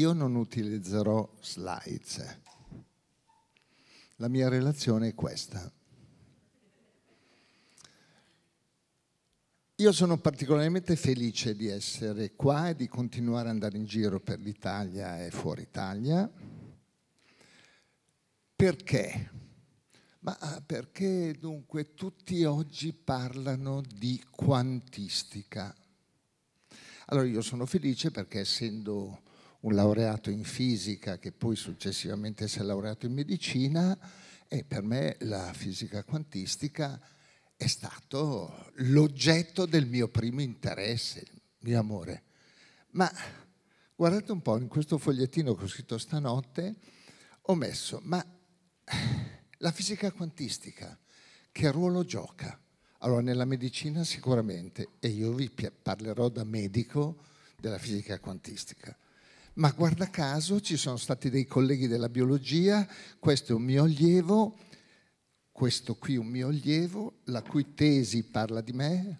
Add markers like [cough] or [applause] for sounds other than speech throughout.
io non utilizzerò slides. La mia relazione è questa. Io sono particolarmente felice di essere qua e di continuare ad andare in giro per l'Italia e fuori Italia. Perché? Ma ah, perché dunque tutti oggi parlano di quantistica? Allora io sono felice perché essendo un laureato in fisica che poi successivamente si è laureato in medicina e per me la fisica quantistica è stato l'oggetto del mio primo interesse, mio amore. Ma guardate un po', in questo fogliettino che ho scritto stanotte ho messo, ma la fisica quantistica che ruolo gioca? Allora, nella medicina sicuramente, e io vi parlerò da medico della fisica quantistica ma guarda caso ci sono stati dei colleghi della biologia, questo è un mio allievo, questo qui è un mio allievo, la cui tesi parla di me.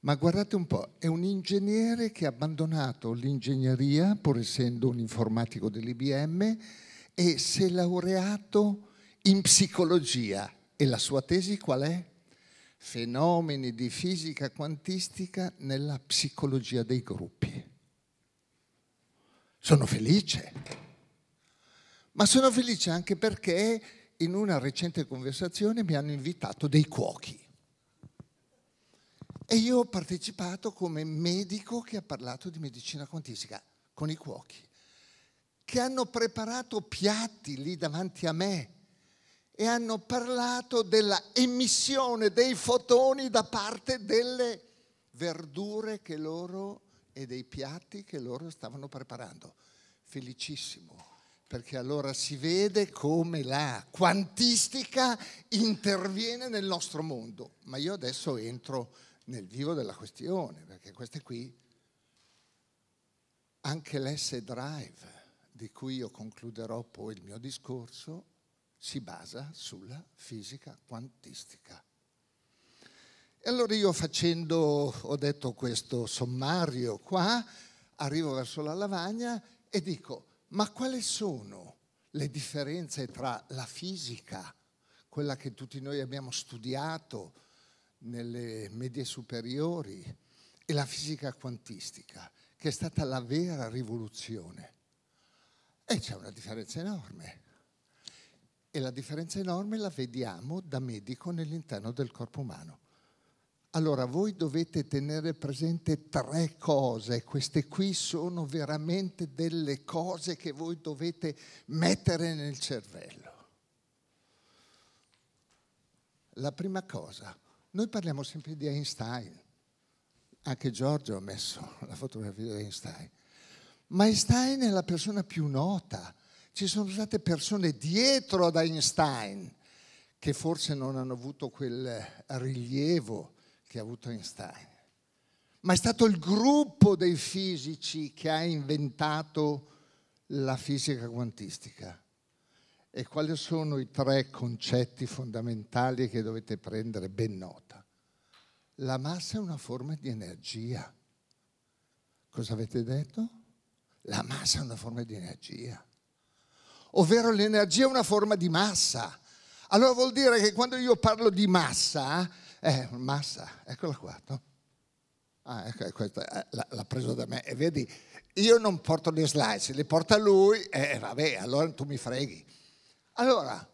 Ma guardate un po', è un ingegnere che ha abbandonato l'ingegneria, pur essendo un informatico dell'IBM, e si è laureato in psicologia. E la sua tesi qual è? Fenomeni di fisica quantistica nella psicologia dei gruppi. Sono felice. Ma sono felice anche perché in una recente conversazione mi hanno invitato dei cuochi. E io ho partecipato come medico che ha parlato di medicina quantistica con i cuochi, che hanno preparato piatti lì davanti a me e hanno parlato della emissione dei fotoni da parte delle verdure che loro e dei piatti che loro stavano preparando. Felicissimo, perché allora si vede come la quantistica interviene nel nostro mondo. Ma io adesso entro nel vivo della questione, perché queste qui, anche l'S Drive, di cui io concluderò poi il mio discorso, si basa sulla fisica quantistica. E allora io facendo, ho detto questo sommario qua, arrivo verso la lavagna e dico, ma quali sono le differenze tra la fisica, quella che tutti noi abbiamo studiato nelle medie superiori, e la fisica quantistica, che è stata la vera rivoluzione? E c'è una differenza enorme. E la differenza enorme la vediamo da medico nell'interno del corpo umano. Allora voi dovete tenere presente tre cose, queste qui sono veramente delle cose che voi dovete mettere nel cervello. La prima cosa, noi parliamo sempre di Einstein, anche Giorgio ha messo la fotografia di Einstein, ma Einstein è la persona più nota, ci sono state persone dietro ad Einstein che forse non hanno avuto quel rilievo che ha avuto Einstein, ma è stato il gruppo dei fisici che ha inventato la fisica quantistica. E quali sono i tre concetti fondamentali che dovete prendere ben nota? La massa è una forma di energia. Cosa avete detto? La massa è una forma di energia. Ovvero l'energia è una forma di massa. Allora vuol dire che quando io parlo di massa, eh, massa, eccola qua, no? Ah, ecco, questa ecco, ecco, eh, l'ha preso da me. E vedi, io non porto gli slice, li porta lui e eh, vabbè, allora tu mi freghi. Allora,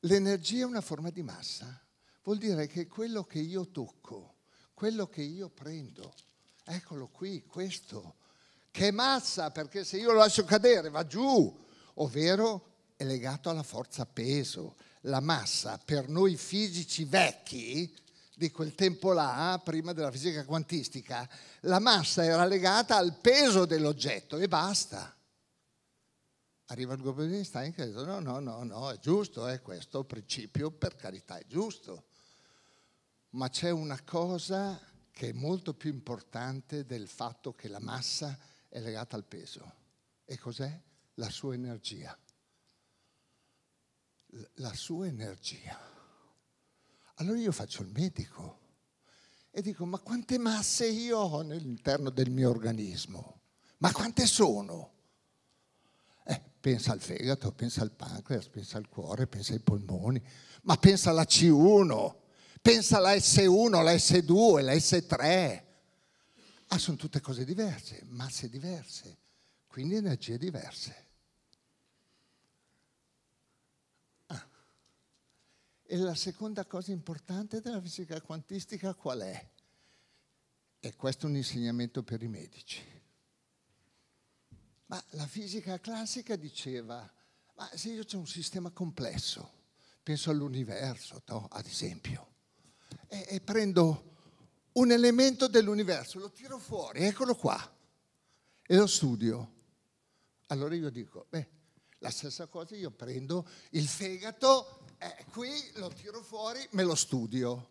l'energia è una forma di massa. Vuol dire che quello che io tocco, quello che io prendo, eccolo qui, questo, che è massa, perché se io lo lascio cadere va giù, ovvero è legato alla forza peso, la massa per noi fisici vecchi di quel tempo là, prima della fisica quantistica, la massa era legata al peso dell'oggetto e basta. Arriva il governo di Einstein che dice no, no, no, no, è giusto, è questo principio, per carità, è giusto. Ma c'è una cosa che è molto più importante del fatto che la massa è legata al peso. E cos'è? La sua energia la sua energia. Allora io faccio il medico e dico, ma quante masse io ho all'interno del mio organismo? Ma quante sono? Eh, pensa al fegato, pensa al pancreas, pensa al cuore, pensa ai polmoni, ma pensa alla C1, pensa alla S1, la S2, la S3. Ah, sono tutte cose diverse, masse diverse, quindi energie diverse. E la seconda cosa importante della fisica quantistica qual è? E questo è un insegnamento per i medici. Ma la fisica classica diceva, ma se io ho un sistema complesso, penso all'universo, no? ad esempio, e, e prendo un elemento dell'universo, lo tiro fuori, eccolo qua, e lo studio. Allora io dico, beh, la stessa cosa io prendo il fegato, eh, qui lo tiro fuori, me lo studio.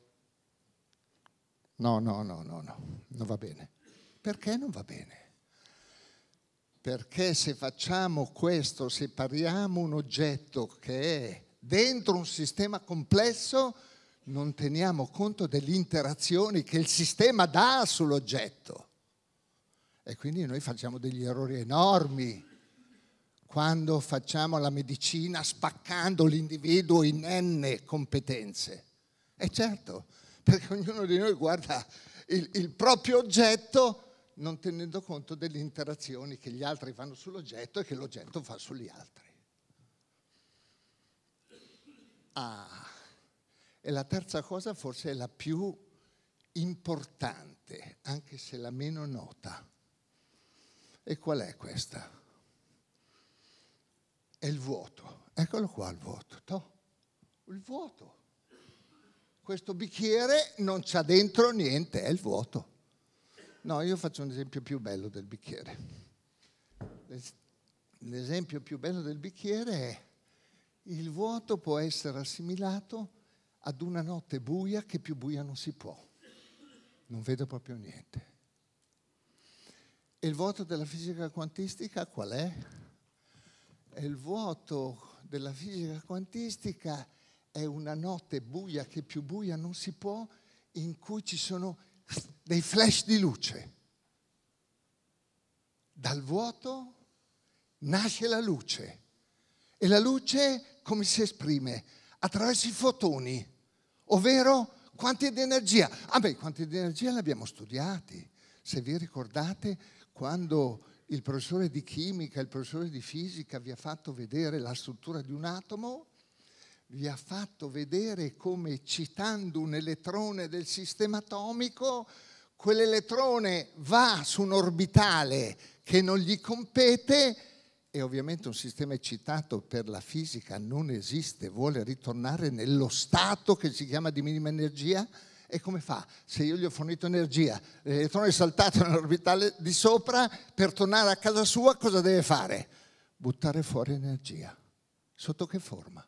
No, no, no, no, no, non va bene. Perché non va bene? Perché se facciamo questo, separiamo un oggetto che è dentro un sistema complesso, non teniamo conto delle interazioni che il sistema dà sull'oggetto. E quindi noi facciamo degli errori enormi quando facciamo la medicina spaccando l'individuo in n competenze. E certo, perché ognuno di noi guarda il, il proprio oggetto non tenendo conto delle interazioni che gli altri fanno sull'oggetto e che l'oggetto fa sugli altri. Ah, e la terza cosa forse è la più importante, anche se la meno nota. E qual è questa? è il vuoto. Eccolo qua il vuoto. To. Il vuoto. Questo bicchiere non c'ha dentro niente, è il vuoto. No, io faccio un esempio più bello del bicchiere. L'esempio più bello del bicchiere è il vuoto può essere assimilato ad una notte buia che più buia non si può. Non vedo proprio niente. E il vuoto della fisica quantistica qual è? il vuoto della fisica quantistica è una notte buia che più buia non si può, in cui ci sono dei flash di luce. Dal vuoto nasce la luce e la luce come si esprime? Attraverso i fotoni, ovvero quanti di energia. Ah beh, quanti di energia l'abbiamo studiati. Se vi ricordate, quando il professore di chimica, il professore di fisica vi ha fatto vedere la struttura di un atomo, vi ha fatto vedere come citando un elettrone del sistema atomico, quell'elettrone va su un orbitale che non gli compete e ovviamente un sistema eccitato per la fisica non esiste, vuole ritornare nello stato che si chiama di minima energia e come fa? Se io gli ho fornito energia, l'elettrone eh, è saltato [laughs] nell'orbitale di sopra, per tornare a casa sua cosa deve fare? Buttare fuori energia. Sotto che forma?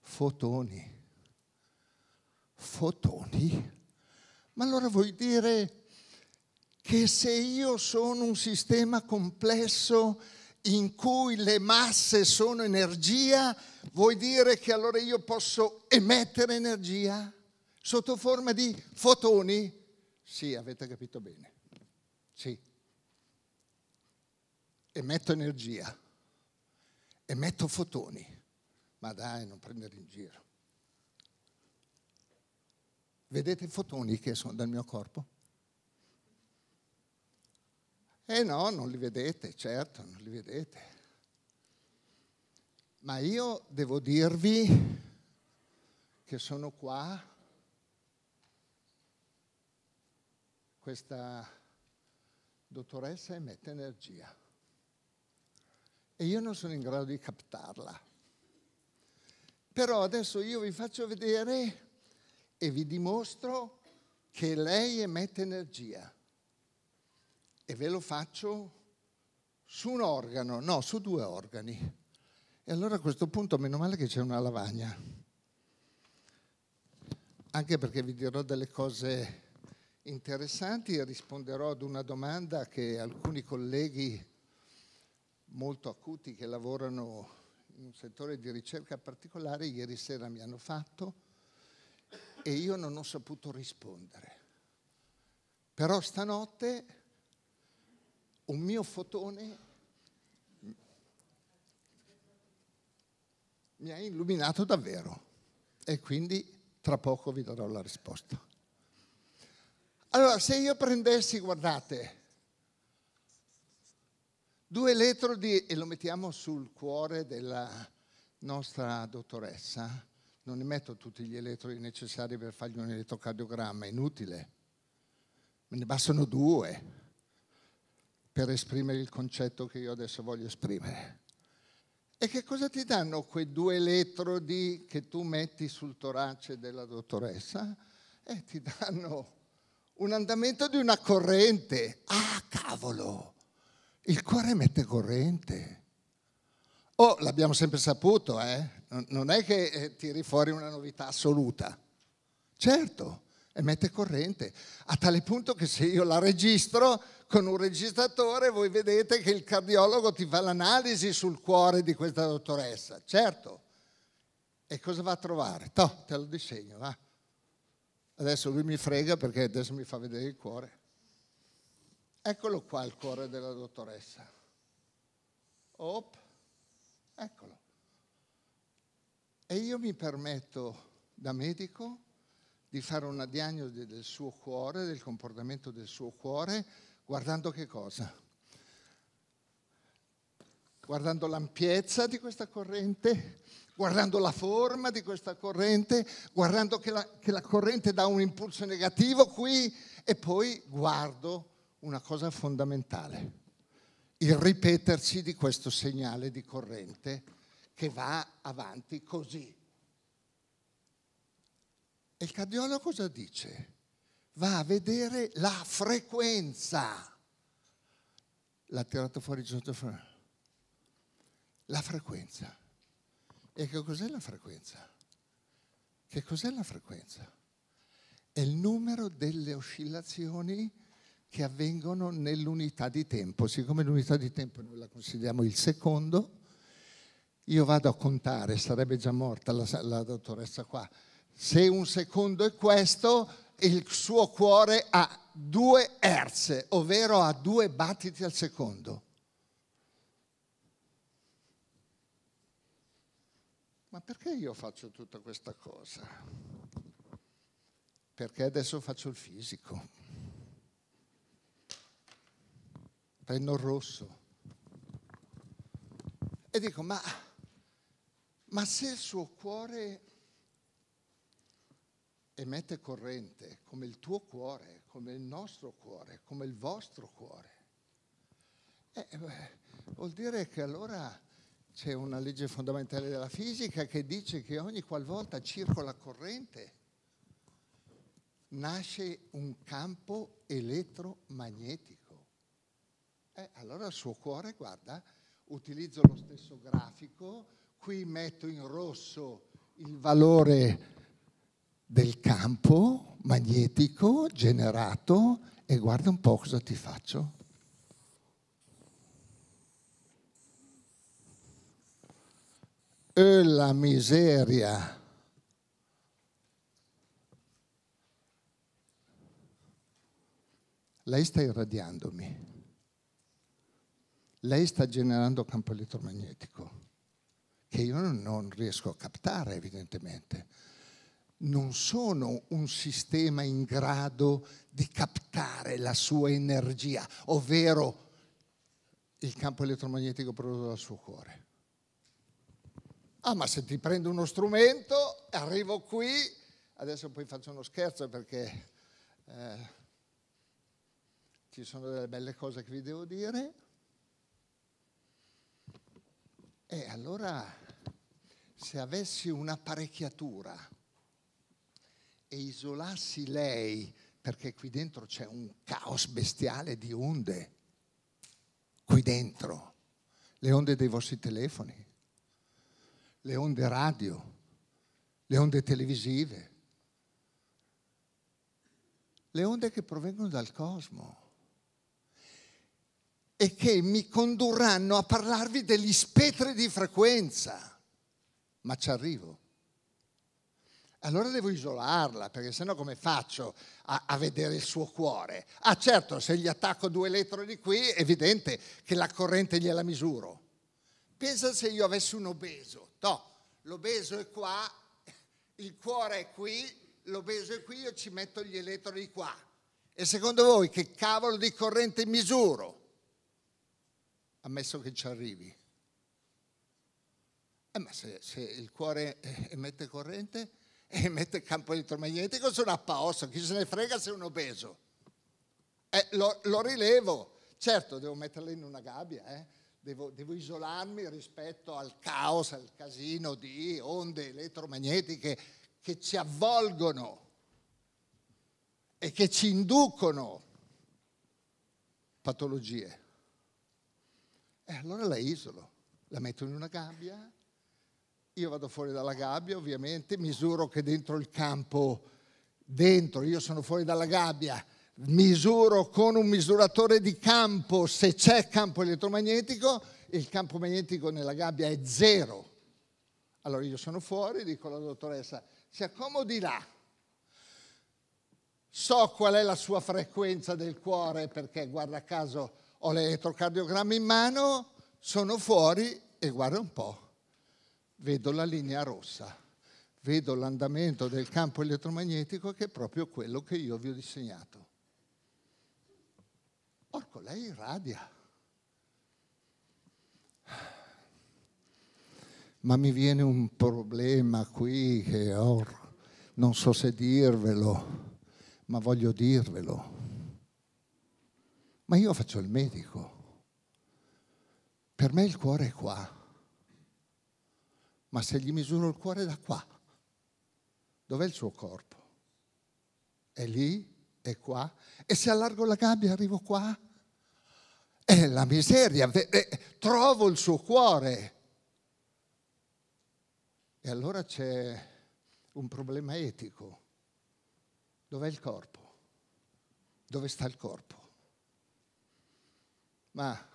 Fotoni. Fotoni? Ma allora vuoi dire che se io sono un sistema complesso in cui le masse sono energia, vuoi dire che allora io posso emettere energia? sotto forma di fotoni? Sì, avete capito bene. Sì. Emetto energia, emetto fotoni. Ma dai, non prendere in giro. Vedete i fotoni che sono dal mio corpo? Eh no, non li vedete, certo, non li vedete. Ma io devo dirvi che sono qua questa dottoressa emette energia e io non sono in grado di captarla. Però adesso io vi faccio vedere e vi dimostro che lei emette energia e ve lo faccio su un organo, no, su due organi. E allora a questo punto meno male che c'è una lavagna, anche perché vi dirò delle cose interessanti e risponderò ad una domanda che alcuni colleghi molto acuti che lavorano in un settore di ricerca particolare ieri sera mi hanno fatto e io non ho saputo rispondere. Però stanotte un mio fotone mi ha illuminato davvero e quindi tra poco vi darò la risposta. Allora, se io prendessi, guardate, due elettrodi e lo mettiamo sul cuore della nostra dottoressa, non ne metto tutti gli elettrodi necessari per fargli un elettrocardiogramma, è inutile. Me ne bastano due per esprimere il concetto che io adesso voglio esprimere. E che cosa ti danno quei due elettrodi che tu metti sul torace della dottoressa? Eh, ti danno un andamento di una corrente. Ah, cavolo, il cuore mette corrente. Oh, l'abbiamo sempre saputo, eh? Non è che eh, tiri fuori una novità assoluta. Certo, e mette corrente, a tale punto che se io la registro con un registratore voi vedete che il cardiologo ti fa l'analisi sul cuore di questa dottoressa, certo. E cosa va a trovare? Toh, te lo disegno, va. Adesso lui mi frega perché adesso mi fa vedere il cuore. Eccolo qua il cuore della dottoressa. Op, eccolo. E io mi permetto da medico di fare una diagnosi del suo cuore, del comportamento del suo cuore, guardando che cosa? Guardando l'ampiezza di questa corrente, guardando la forma di questa corrente, guardando che la, che la corrente dà un impulso negativo qui e poi guardo una cosa fondamentale, il ripetersi di questo segnale di corrente che va avanti così. E il cardiologo cosa dice? Va a vedere la frequenza. L'ha tirato fuori Giorgio Ferrara. La frequenza. E che cos'è la frequenza? Che cos'è la frequenza? È il numero delle oscillazioni che avvengono nell'unità di tempo. Siccome l'unità di tempo noi la consideriamo il secondo, io vado a contare, sarebbe già morta la, la dottoressa qua, se un secondo è questo, il suo cuore ha due hertz, ovvero ha due battiti al secondo. ma perché io faccio tutta questa cosa? Perché adesso faccio il fisico. Prendo il rosso. E dico, ma, ma se il suo cuore emette corrente, come il tuo cuore, come il nostro cuore, come il vostro cuore, eh, beh, vuol dire che allora c'è una legge fondamentale della fisica che dice che ogni qualvolta circola corrente nasce un campo elettromagnetico. Eh, allora il suo cuore, guarda, utilizzo lo stesso grafico, qui metto in rosso il valore del campo magnetico generato e guarda un po' cosa ti faccio. E la miseria. Lei sta irradiandomi. Lei sta generando campo elettromagnetico che io non riesco a captare evidentemente. Non sono un sistema in grado di captare la sua energia, ovvero il campo elettromagnetico prodotto dal suo cuore. Ah, ma se ti prendo uno strumento, arrivo qui, adesso poi faccio uno scherzo perché eh, ci sono delle belle cose che vi devo dire. E allora, se avessi un'apparecchiatura e isolassi lei, perché qui dentro c'è un caos bestiale di onde, qui dentro, le onde dei vostri telefoni, le onde radio, le onde televisive, le onde che provengono dal cosmo e che mi condurranno a parlarvi degli spettri di frequenza. Ma ci arrivo. Allora devo isolarla, perché sennò come faccio a, a, vedere il suo cuore? Ah certo, se gli attacco due elettrodi qui è evidente che la corrente gliela misuro. Pensa se io avessi un obeso No, l'obeso è qua, il cuore è qui, l'obeso è qui, io ci metto gli elettrodi qua. E secondo voi che cavolo di corrente misuro? Ammesso che ci arrivi. Eh, ma se, se, il cuore eh, emette corrente, e eh, emette campo elettromagnetico, sono a paosso, chi se ne frega se è un obeso. Eh, lo, lo rilevo. Certo, devo metterlo in una gabbia, eh? devo, devo isolarmi rispetto al caos, al casino di onde elettromagnetiche che ci avvolgono e che ci inducono patologie. E eh, allora la isolo, la metto in una gabbia, io vado fuori dalla gabbia ovviamente, misuro che dentro il campo, dentro, io sono fuori dalla gabbia, misuro con un misuratore di campo se c'è campo elettromagnetico, il campo magnetico nella gabbia è zero. Allora io sono fuori, dico alla dottoressa, si accomodi là. So qual è la sua frequenza del cuore perché guarda caso ho l'elettrocardiogramma in mano, sono fuori e guarda un po', vedo la linea rossa, vedo l'andamento del campo elettromagnetico che è proprio quello che io vi ho disegnato. Porco, lei irradia. Ma mi viene un problema qui che ho, non so se dirvelo, ma voglio dirvelo. Ma io faccio il medico. Per me il cuore è qua. Ma se gli misuro il cuore da qua, dov'è il suo corpo? È lì? È qua? E se allargo la gabbia arrivo qua? è eh, la miseria, eh, trovo il suo cuore. E allora c'è un problema etico. Dov'è il corpo? Dove sta il corpo? Ma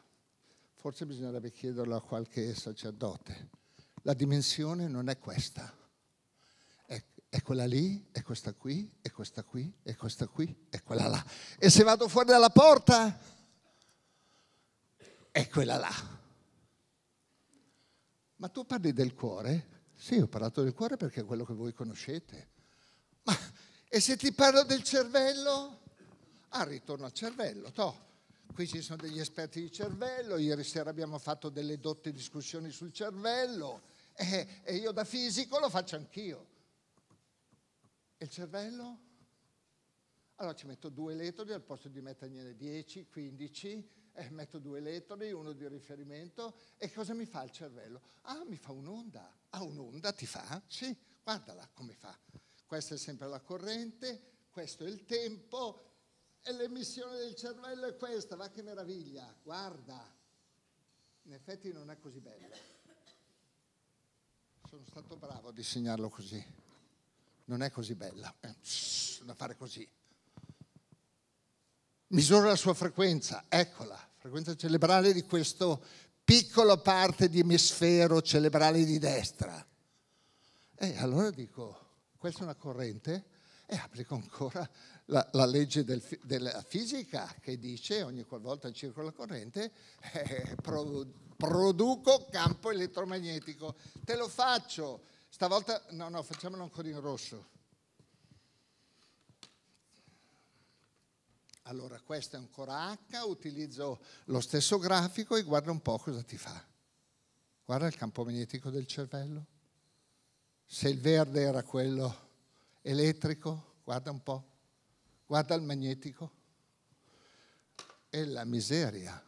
forse bisognerebbe chiederlo a qualche sacerdote. La dimensione non è questa. È, è, quella lì, è questa qui, è questa qui, è questa qui, è quella là. E se vado fuori dalla porta è quella là. Ma tu parli del cuore? Sì, ho parlato del cuore perché è quello che voi conoscete. Ma e se ti parlo del cervello? Ah, ritorno al cervello, toh. Qui ci sono degli esperti di cervello, ieri sera abbiamo fatto delle dotte discussioni sul cervello eh, e io da fisico lo faccio anch'io. E il cervello? Allora ci metto due elettrodi al posto di metterne 10, 15, eh, metto due elettroni, uno di riferimento e cosa mi fa il cervello? Ah, mi fa un'onda. Ah, un'onda ti fa? Sì, guardala come fa. Questa è sempre la corrente, questo è il tempo e l'emissione del cervello è questa, va che meraviglia, guarda. In effetti non è così bella. Sono stato bravo a disegnarlo così. Non è così bella. Eh, da fare così misura la sua frequenza, eccola, frequenza cerebrale di questo piccolo parte di emisfero cerebrale di destra. E allora dico, questa è una corrente e applico ancora la, la legge del, della fisica che dice ogni qualvolta circola la corrente eh, produco campo elettromagnetico. Te lo faccio, stavolta no, no, facciamolo ancora in rosso. Allora questo è ancora H, utilizzo lo stesso grafico e guarda un po' cosa ti fa. Guarda il campo magnetico del cervello. Se il verde era quello elettrico, guarda un po', guarda il magnetico. E la miseria.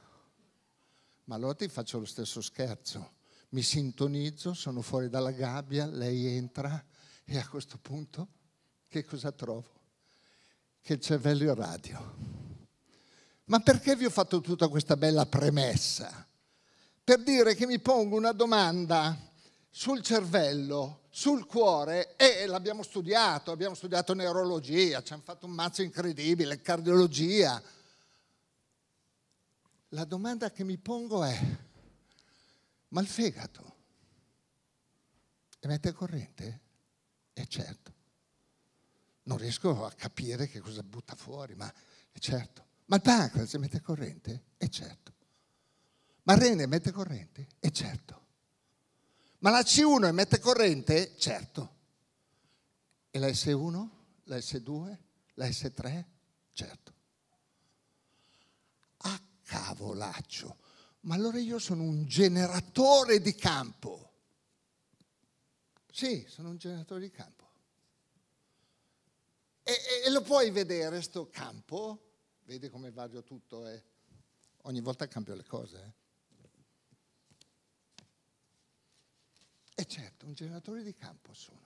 Ma allora ti faccio lo stesso scherzo. Mi sintonizzo, sono fuori dalla gabbia, lei entra e a questo punto che cosa trovo? che il cervello è radio. Ma perché vi ho fatto tutta questa bella premessa? Per dire che mi pongo una domanda sul cervello, sul cuore, e l'abbiamo studiato, abbiamo studiato neurologia, ci hanno fatto un mazzo incredibile, cardiologia. La domanda che mi pongo è, ma il fegato emette corrente? È certo non riesco a capire che cosa butta fuori, ma è certo. Ma il pancreas mette corrente? È certo. Ma il rene mette corrente? È certo. Ma la C1 emette corrente? Certo. E la S1? La S2? La S3? Certo. Ah, cavolaccio. Ma allora io sono un generatore di campo. Sì, sono un generatore di campo. E, e, e lo puoi vedere, sto campo? Vedi come vario tutto eh? ogni volta cambio le cose. Eh? E certo, un generatore di campo sono.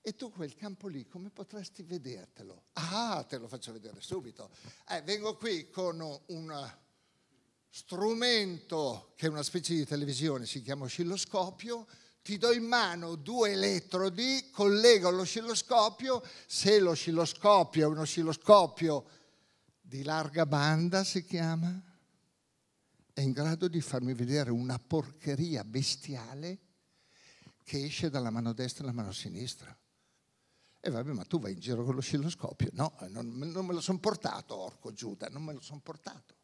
E tu quel campo lì come potresti vedertelo? Ah, te lo faccio vedere subito. Eh, vengo qui con un strumento che è una specie di televisione, si chiama oscilloscopio, ti do in mano due elettrodi, collego l'oscilloscopio, se l'oscilloscopio è un oscilloscopio di larga banda si chiama, è in grado di farmi vedere una porcheria bestiale che esce dalla mano destra e dalla mano sinistra. E vabbè, ma tu vai in giro con l'oscilloscopio? No, non, non me lo sono portato, orco Giuda, non me lo sono portato.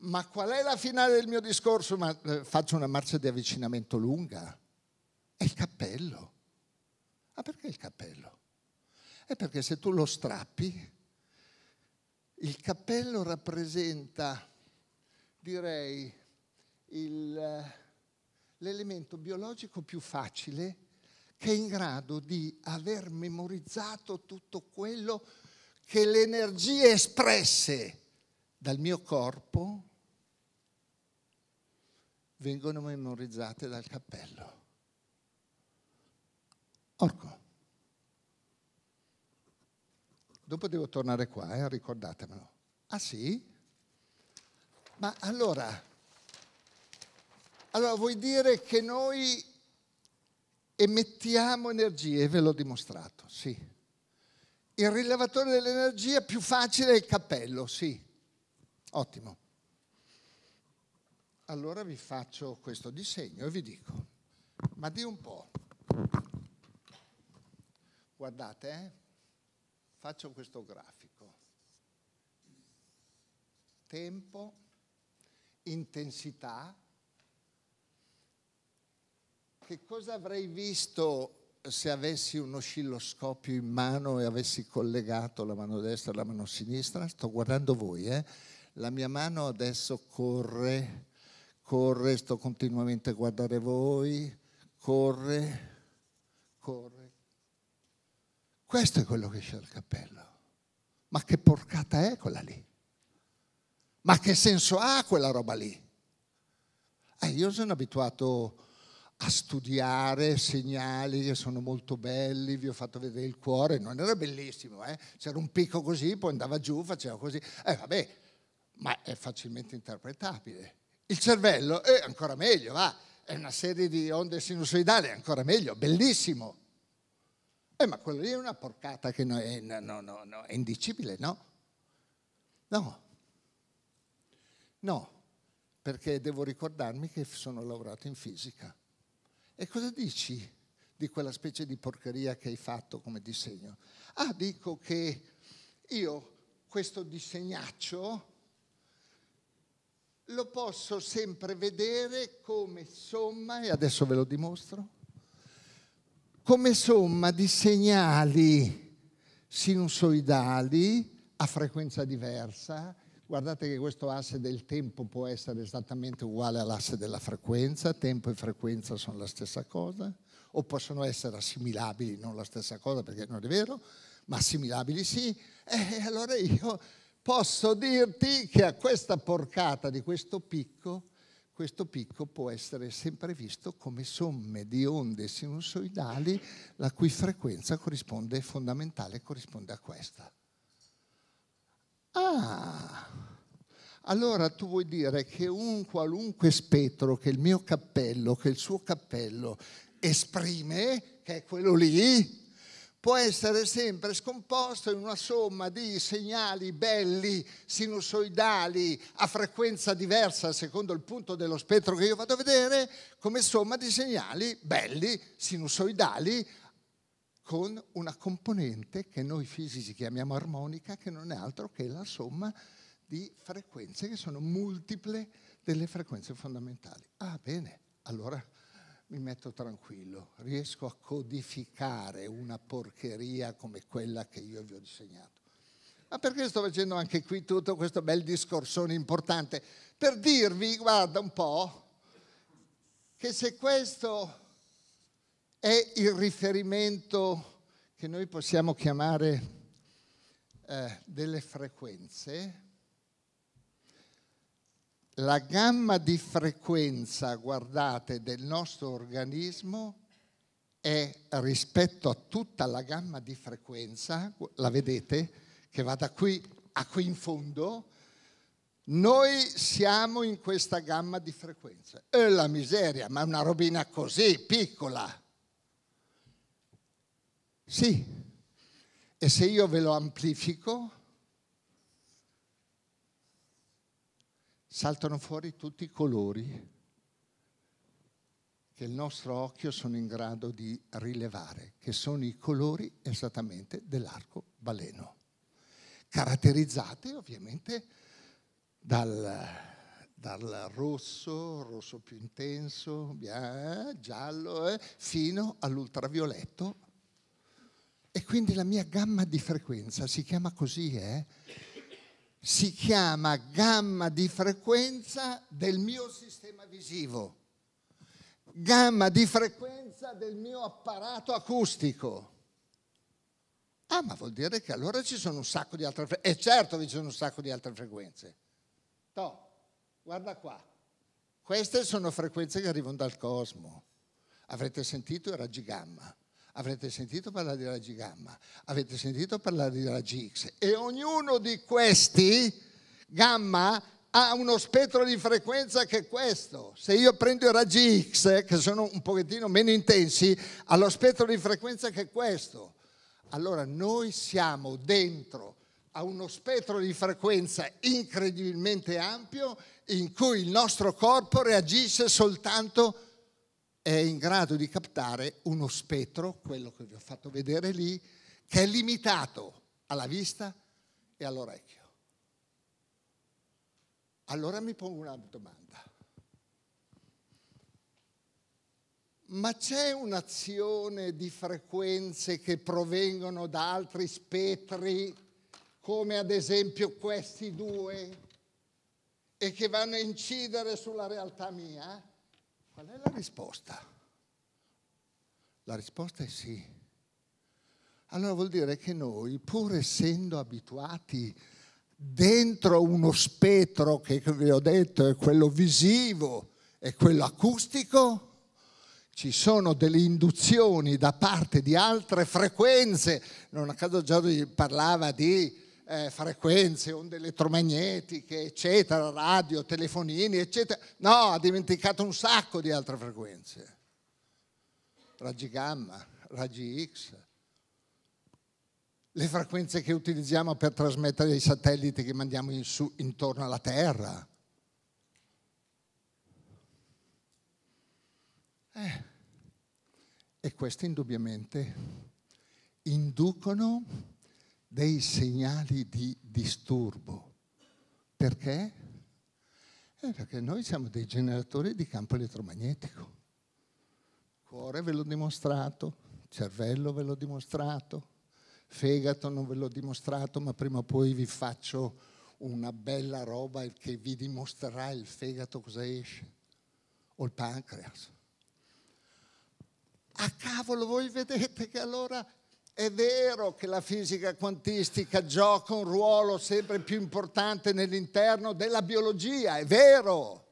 Ma qual è la finale del mio discorso? Ma, eh, faccio una marcia di avvicinamento lunga. È il cappello. Ma ah, perché il cappello? È perché se tu lo strappi, il cappello rappresenta, direi, il, eh, l'elemento biologico più facile che è in grado di aver memorizzato tutto quello che le energie espresse dal mio corpo vengono memorizzate dal cappello. Orco. Dopo devo tornare qua, eh, ricordatemelo. Ah sì? Ma allora, allora vuoi dire che noi emettiamo energie, ve l'ho dimostrato, sì. Il rilevatore dell'energia più facile è il cappello, sì. Ottimo. Allora vi faccio questo disegno e vi dico, ma di un po', guardate, eh? faccio questo grafico. Tempo, intensità, che cosa avrei visto se avessi un oscilloscopio in mano e avessi collegato la mano destra e la mano sinistra? Sto guardando voi, eh? la mia mano adesso corre, corre, sto continuamente a guardare voi, corre, corre. Questo è quello che c'è al cappello. Ma che porcata è quella lì? Ma che senso ha quella roba lì? Eh, io sono abituato a studiare segnali che sono molto belli, vi ho fatto vedere il cuore, non era bellissimo, eh? c'era un picco così, poi andava giù, faceva così, eh vabbè, ma è facilmente interpretabile. Il cervello è ancora meglio, va, è una serie di onde sinusoidali, è ancora meglio, bellissimo. Eh, ma quello lì è una porcata che no, è, no, no, no, è indicibile, no? No, no, perché devo ricordarmi che sono lavorato in fisica. E cosa dici di quella specie di porcheria che hai fatto come disegno? Ah, dico che io questo disegnaccio lo posso sempre vedere come somma, e adesso ve lo dimostro, come somma di segnali sinusoidali a frequenza diversa. Guardate che questo asse del tempo può essere esattamente uguale all'asse della frequenza, tempo e frequenza sono la stessa cosa, o possono essere assimilabili, non la stessa cosa perché non è vero, ma assimilabili sì, eh, e allora io posso dirti che a questa porcata di questo picco, questo picco può essere sempre visto come somme di onde sinusoidali la cui frequenza corrisponde, fondamentale corrisponde a questa. Ah! Allora tu vuoi dire che un qualunque spettro che il mio cappello, che il suo cappello esprime, che è quello lì, può essere sempre scomposto in una somma di segnali belli, sinusoidali, a frequenza diversa secondo il punto dello spettro che io vado a vedere, come somma di segnali belli, sinusoidali, con una componente che noi fisici chiamiamo armonica, che non è altro che la somma di frequenze che sono multiple delle frequenze fondamentali. Ah, bene, allora mi metto tranquillo, riesco a codificare una porcheria come quella che io vi ho disegnato. Ma perché sto facendo anche qui tutto questo bel discorsone importante? Per dirvi, guarda un po', che se questo è il riferimento che noi possiamo chiamare eh, delle frequenze, la gamma di frequenza, guardate, del nostro organismo è rispetto a tutta la gamma di frequenza, la vedete, che va da qui a qui in fondo, noi siamo in questa gamma di frequenza. E la miseria, ma una robina così piccola. Sì, e se io ve lo amplifico, saltano fuori tutti i colori che il nostro occhio sono in grado di rilevare, che sono i colori esattamente dell'arco baleno, caratterizzati ovviamente dal, dal rosso, rosso più intenso, eh, giallo, eh, fino all'ultravioletto. E quindi la mia gamma di frequenza si chiama così, eh? si chiama gamma di frequenza del mio sistema visivo, gamma di frequenza del mio apparato acustico. Ah, ma vuol dire che allora ci sono un sacco di altre frequenze. E certo che ci sono un sacco di altre frequenze. No, guarda qua. Queste sono frequenze che arrivano dal cosmo. Avrete sentito i raggi gamma. Avrete sentito parlare di raggi gamma, avete sentito parlare di raggi X e ognuno di questi gamma ha uno spettro di frequenza che è questo. Se io prendo i raggi X, che sono un pochettino meno intensi, ha lo spettro di frequenza che è questo. Allora noi siamo dentro a uno spettro di frequenza incredibilmente ampio in cui il nostro corpo reagisce soltanto a è in grado di captare uno spettro, quello che vi ho fatto vedere lì, che è limitato alla vista e all'orecchio. Allora mi pongo una domanda. Ma c'è un'azione di frequenze che provengono da altri spettri, come ad esempio questi due, e che vanno a incidere sulla realtà mia? Qual è la risposta? La risposta è sì. Allora vuol dire che noi, pur essendo abituati dentro uno spettro che vi ho detto è quello visivo e quello acustico, ci sono delle induzioni da parte di altre frequenze. Non a caso Giorgio parlava di eh, frequenze, onde elettromagnetiche, eccetera, radio, telefonini, eccetera. No, ha dimenticato un sacco di altre frequenze. Raggi gamma, raggi X, le frequenze che utilizziamo per trasmettere i satelliti che mandiamo in su, intorno alla Terra. Eh. E queste indubbiamente inducono dei segnali di disturbo. Perché? Eh, perché noi siamo dei generatori di campo elettromagnetico. Cuore ve l'ho dimostrato, cervello ve l'ho dimostrato, fegato non ve l'ho dimostrato, ma prima o poi vi faccio una bella roba che vi dimostrerà il fegato cosa esce, o il pancreas. A cavolo, voi vedete che allora è vero che la fisica quantistica gioca un ruolo sempre più importante nell'interno della biologia, è vero.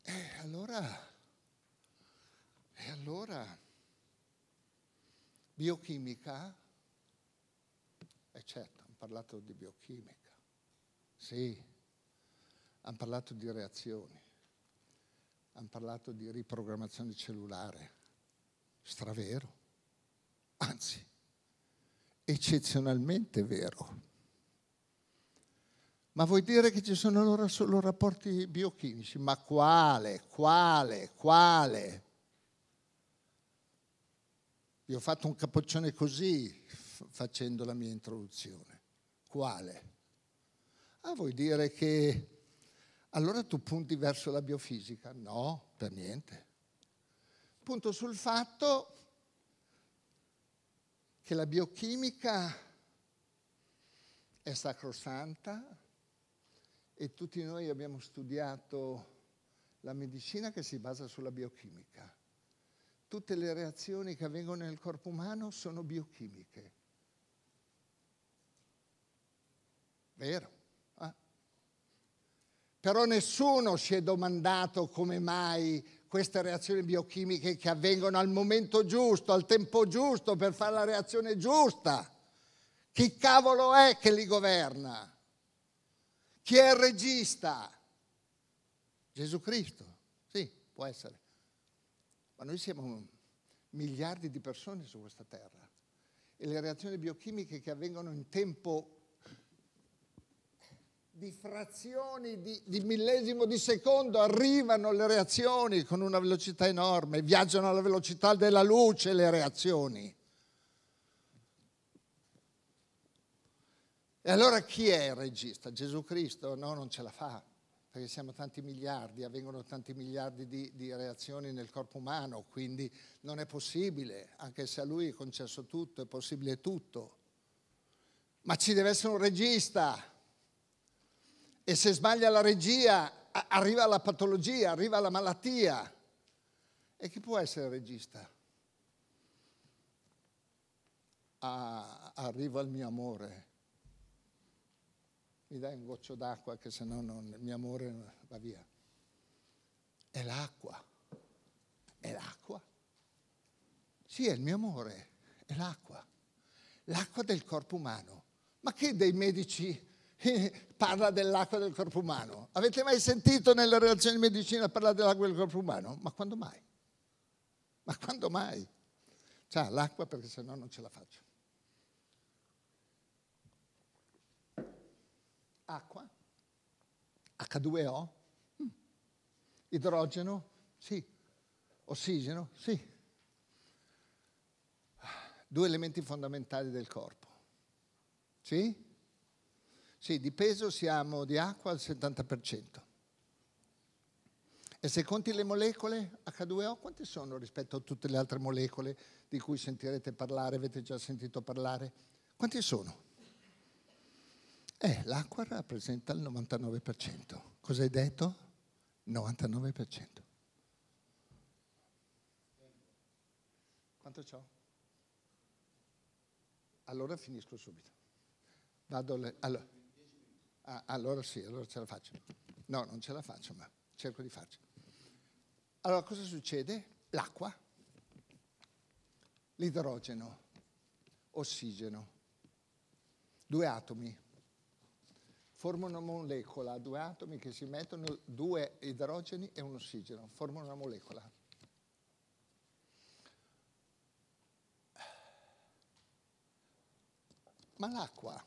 E eh, allora, e eh, allora, biochimica? E eh certo, hanno parlato di biochimica, sì, hanno parlato di reazioni hanno parlato di riprogrammazione cellulare, stravero, anzi, eccezionalmente vero. Ma vuoi dire che ci sono allora solo rapporti biochimici? Ma quale, quale, quale? Vi ho fatto un capoccione così facendo la mia introduzione. Quale? Ah, vuoi dire che allora tu punti verso la biofisica? No, per niente. Punto sul fatto che la biochimica è sacrosanta e tutti noi abbiamo studiato la medicina che si basa sulla biochimica. Tutte le reazioni che avvengono nel corpo umano sono biochimiche. Vero? però nessuno si è domandato come mai queste reazioni biochimiche che avvengono al momento giusto, al tempo giusto, per fare la reazione giusta. Chi cavolo è che li governa? Chi è il regista? Gesù Cristo, sì, può essere. Ma noi siamo miliardi di persone su questa terra e le reazioni biochimiche che avvengono in tempo di frazioni di, di, millesimo di secondo arrivano le reazioni con una velocità enorme, viaggiano alla velocità della luce le reazioni. E allora chi è il regista? Gesù Cristo? No, non ce la fa, perché siamo tanti miliardi, avvengono tanti miliardi di, di reazioni nel corpo umano, quindi non è possibile, anche se a lui è concesso tutto, è possibile tutto. Ma ci deve essere un regista e se sbaglia la regia arriva la patologia, arriva la malattia. E chi può essere regista? Ah, arriva il mio amore. Mi dai un goccio d'acqua che se no non, il mio amore va via. È l'acqua. È l'acqua. Sì, è il mio amore. È l'acqua. L'acqua del corpo umano. Ma che dei medici [laughs] parla dell'acqua del corpo umano. Avete mai sentito nelle relazioni di medicina parlare dell'acqua del corpo umano? Ma quando mai? Ma quando mai? Cioè, l'acqua perché se no non ce la faccio. Acqua? H2O? Mm. Idrogeno? Sì. Ossigeno? Sì. Due elementi fondamentali del corpo. Sì? Sì, di peso siamo di acqua al 70%. E se conti le molecole H2O, quante sono rispetto a tutte le altre molecole di cui sentirete parlare, avete già sentito parlare? Quante sono? Eh, l'acqua rappresenta il 99%. Cos'hai detto? 99%. Quanto c'ho? Allora finisco subito. Vado alle... allora. Ah, allora sì, allora ce la faccio. No, non ce la faccio, ma cerco di farcela. Allora cosa succede? L'acqua, l'idrogeno, ossigeno, due atomi, formano una molecola, due atomi che si mettono, due idrogeni e un ossigeno, formano una molecola. Ma l'acqua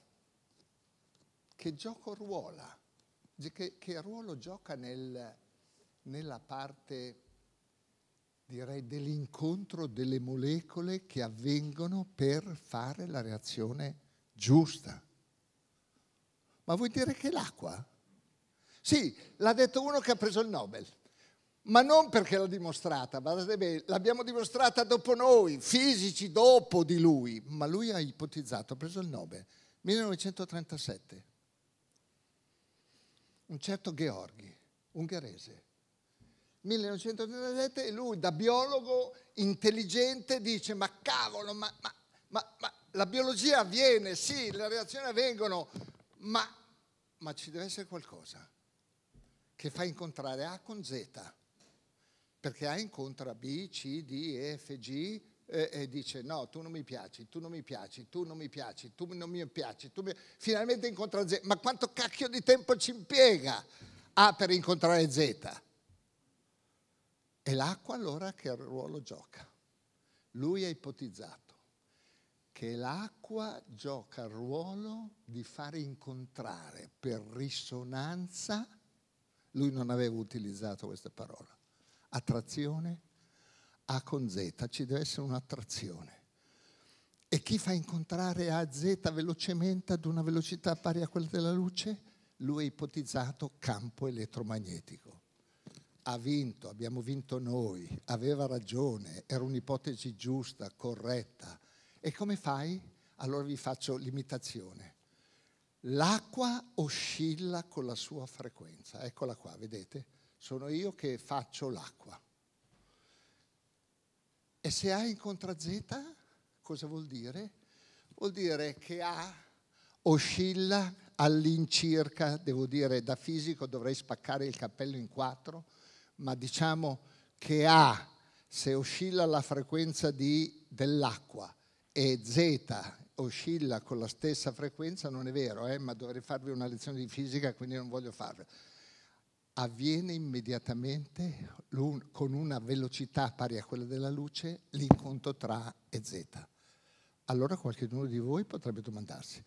che gioco ruola, che, che ruolo gioca nel, nella parte, direi, dell'incontro delle molecole che avvengono per fare la reazione giusta. Ma vuol dire che l'acqua? Sì, l'ha detto uno che ha preso il Nobel, ma non perché l'ha dimostrata, guardate bene, l'abbiamo dimostrata dopo noi, fisici dopo di lui, ma lui ha ipotizzato, ha preso il Nobel, 1937 un certo Gheorghi, ungherese. 1937 lui da biologo intelligente dice ma cavolo, ma, ma, ma, ma la biologia avviene, sì, le reazioni avvengono, ma, ma ci deve essere qualcosa che fa incontrare A con Z, perché A incontra B, C, D, E, F, G, eh, e dice no, tu non mi piaci, tu non mi piaci, tu non mi piaci, tu non mi piaci, tu mi... finalmente incontra Z, ma quanto cacchio di tempo ci impiega A per incontrare Z? E l'acqua allora che ruolo gioca? Lui ha ipotizzato che l'acqua gioca il ruolo di far incontrare per risonanza, lui non aveva utilizzato questa parola, attrazione a con Z ci deve essere un'attrazione. E chi fa incontrare A Z velocemente ad una velocità pari a quella della luce? Lui ha ipotizzato campo elettromagnetico. Ha vinto, abbiamo vinto noi, aveva ragione, era un'ipotesi giusta, corretta. E come fai? Allora vi faccio l'imitazione. L'acqua oscilla con la sua frequenza. Eccola qua, vedete? Sono io che faccio l'acqua. E se A incontra Z, cosa vuol dire? Vuol dire che A oscilla all'incirca, devo dire da fisico dovrei spaccare il cappello in quattro, ma diciamo che A, se oscilla la frequenza di, dell'acqua e Z oscilla con la stessa frequenza, non è vero, eh, ma dovrei farvi una lezione di fisica, quindi non voglio farla avviene immediatamente con una velocità pari a quella della luce l'incontro tra A e Z. Allora qualcuno di voi potrebbe domandarsi,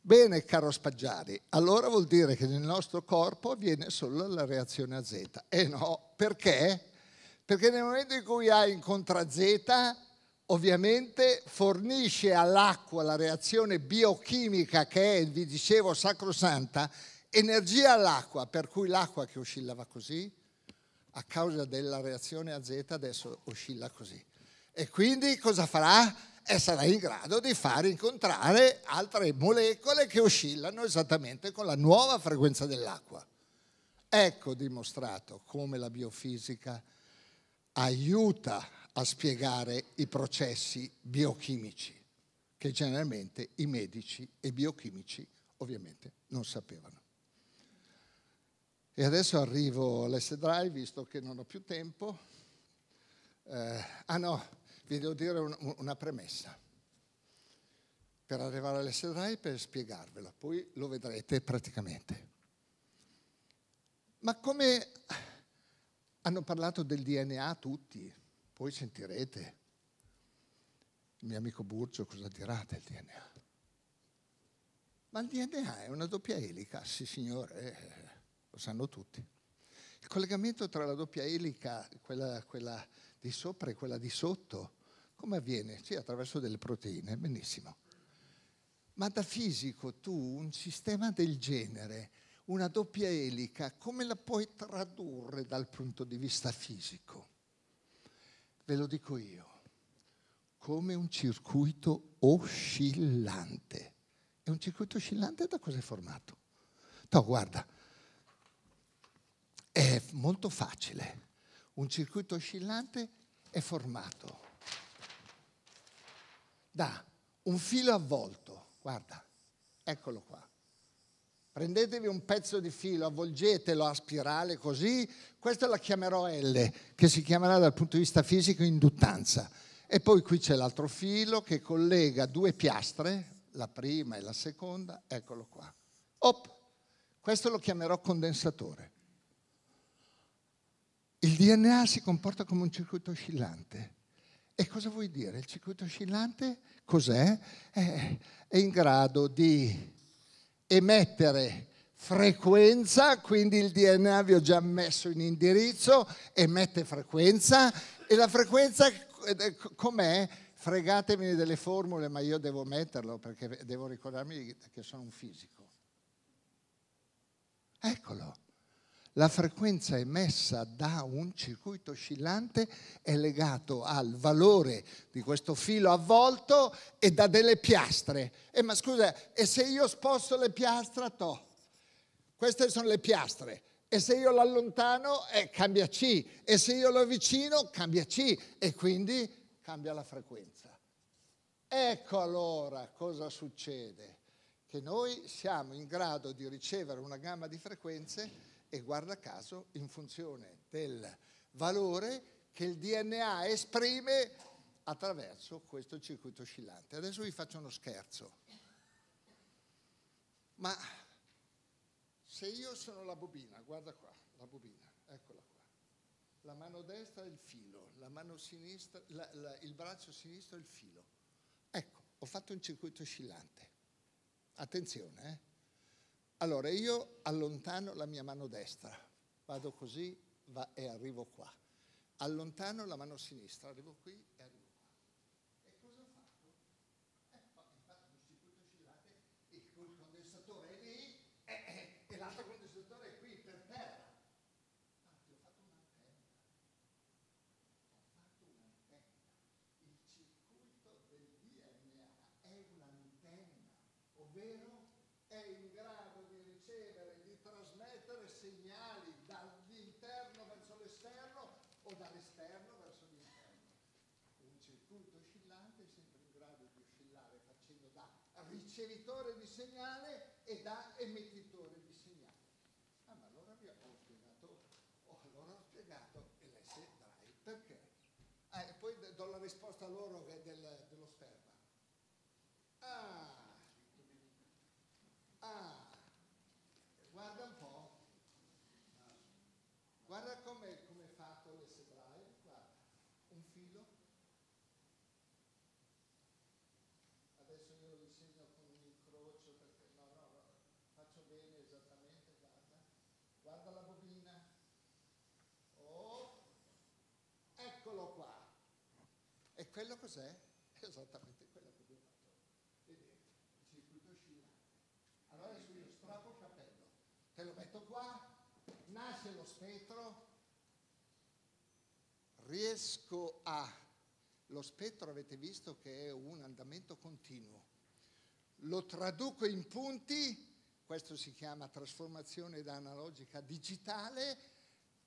bene caro Spaggiari, allora vuol dire che nel nostro corpo avviene solo la reazione a Z. E eh no, perché? Perché nel momento in cui A incontra Z, ovviamente fornisce all'acqua la reazione biochimica che è, vi dicevo, sacrosanta, energia all'acqua, per cui l'acqua che oscillava così, a causa della reazione a Z adesso oscilla così. E quindi cosa farà? E sarà in grado di far incontrare altre molecole che oscillano esattamente con la nuova frequenza dell'acqua. Ecco dimostrato come la biofisica aiuta a spiegare i processi biochimici che generalmente i medici e i biochimici ovviamente non sapevano. E adesso arrivo all'S-Drive, visto che non ho più tempo. Eh, ah no, vi devo dire un, una premessa. Per arrivare all'S-Drive, per spiegarvela, poi lo vedrete praticamente. Ma come hanno parlato del DNA tutti, poi sentirete. Il mio amico Burgio cosa dirà del DNA? Ma il DNA è una doppia elica, sì signore lo sanno tutti. Il collegamento tra la doppia elica, quella, quella di sopra e quella di sotto, come avviene? Sì, attraverso delle proteine, benissimo. Ma da fisico tu un sistema del genere, una doppia elica, come la puoi tradurre dal punto di vista fisico? Ve lo dico io, come un circuito oscillante. E un circuito oscillante da cosa è formato? No, guarda, è molto facile. Un circuito oscillante è formato da un filo avvolto, guarda, eccolo qua. Prendetevi un pezzo di filo, avvolgetelo a spirale così, questa la chiamerò L, che si chiamerà dal punto di vista fisico induttanza. E poi qui c'è l'altro filo che collega due piastre, la prima e la seconda, eccolo qua. Op, questo lo chiamerò condensatore. Il DNA si comporta come un circuito oscillante. E cosa vuol dire? Il circuito oscillante cos'è? È, è in grado di emettere frequenza, quindi il DNA vi ho già messo in indirizzo, emette frequenza e la frequenza com'è? Fregatemi delle formule, ma io devo metterlo perché devo ricordarmi che sono un fisico. Eccolo. La frequenza emessa da un circuito oscillante è legata al valore di questo filo avvolto e da delle piastre. E eh, ma scusa, e se io sposto le piastre, to. Queste sono le piastre. E se io l'allontano, eh, cambia C. E se io lo avvicino, cambia C. E quindi cambia la frequenza. Ecco allora cosa succede. Che noi siamo in grado di ricevere una gamma di frequenze e guarda caso in funzione del valore che il DNA esprime attraverso questo circuito oscillante. Adesso vi faccio uno scherzo, ma se io sono la bobina, guarda qua, la bobina, eccola qua, la mano destra è il filo, la mano sinistra, la, la, il braccio sinistro è il filo. Ecco, ho fatto un circuito oscillante. Attenzione, eh? Allora io allontano la mia mano destra, vado così va, e arrivo qua. Allontano la mano sinistra, arrivo qui ricevitore di segnale e da emettitore di segnale. Ah, ma allora vi ho spiegato, oh, allora ho spiegato LS Drive perché. Ah, poi do la risposta loro del, quello cos'è? [laughs] esattamente quello che abbiamo fatto. Vedete, il circuito oscillante. Allora adesso io strappo il cappello, te lo metto qua, nasce lo spettro, riesco a... Lo spettro avete visto che è un andamento continuo. Lo traduco in punti, questo si chiama trasformazione da analogica digitale,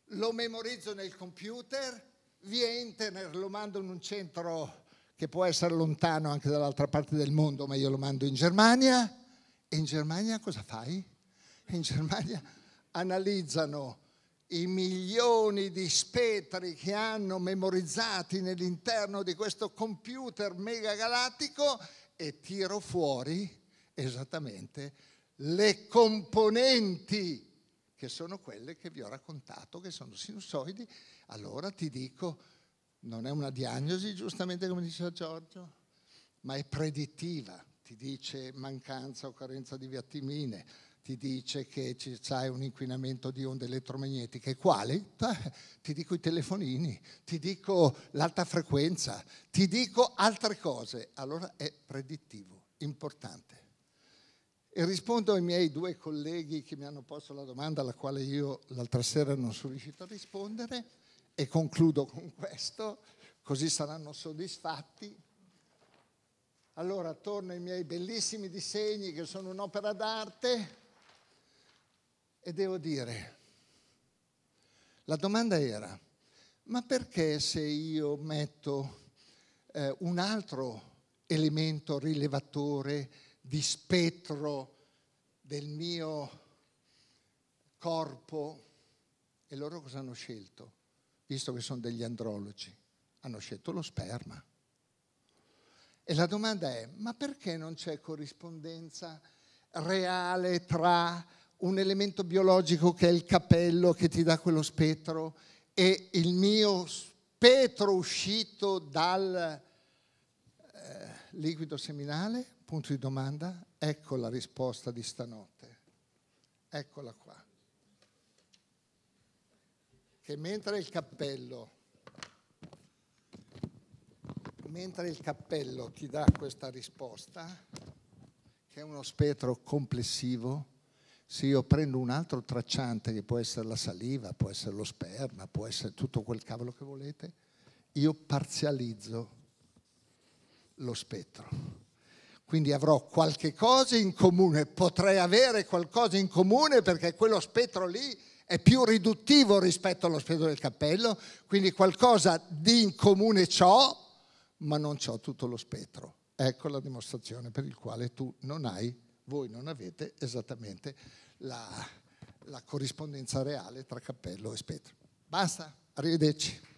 lo memorizzo nel computer, via internet lo mando in un centro che può essere lontano anche dall'altra parte del mondo, ma io lo mando in Germania. E in Germania cosa fai? In Germania analizzano i milioni di spettri che hanno memorizzati nell'interno di questo computer megagalattico e tiro fuori esattamente le componenti che sono quelle che vi ho raccontato, che sono sinusoidi allora ti dico, non è una diagnosi, giustamente come diceva Giorgio, ma è predittiva, ti dice mancanza o carenza di viattimine, ti dice che c'è un inquinamento di onde elettromagnetiche, quali? Ti dico i telefonini, ti dico l'alta frequenza, ti dico altre cose. Allora è predittivo, importante. E rispondo ai miei due colleghi che mi hanno posto la domanda alla quale io l'altra sera non sono riuscito a rispondere e concludo con questo, così saranno soddisfatti. Allora torno ai miei bellissimi disegni che sono un'opera d'arte e devo dire, la domanda era, ma perché se io metto eh, un altro elemento rilevatore di spettro del mio corpo? E loro cosa hanno scelto? visto che sono degli andrologi, hanno scelto lo sperma. E la domanda è, ma perché non c'è corrispondenza reale tra un elemento biologico che è il capello che ti dà quello spettro e il mio spettro uscito dal eh, liquido seminale? Punto di domanda. Ecco la risposta di stanotte. Eccola qua che mentre il cappello, mentre il cappello ti dà questa risposta, che è uno spettro complessivo, se io prendo un altro tracciante che può essere la saliva, può essere lo sperma, può essere tutto quel cavolo che volete, io parzializzo lo spettro. Quindi avrò qualche cosa in comune, potrei avere qualcosa in comune perché quello spettro lì è più riduttivo rispetto allo spirito del cappello, quindi qualcosa di in comune ciò, ma non ciò tutto lo spettro. Ecco la dimostrazione per il quale tu non hai, voi non avete esattamente la, la corrispondenza reale tra cappello e spettro. Basta, arrivederci.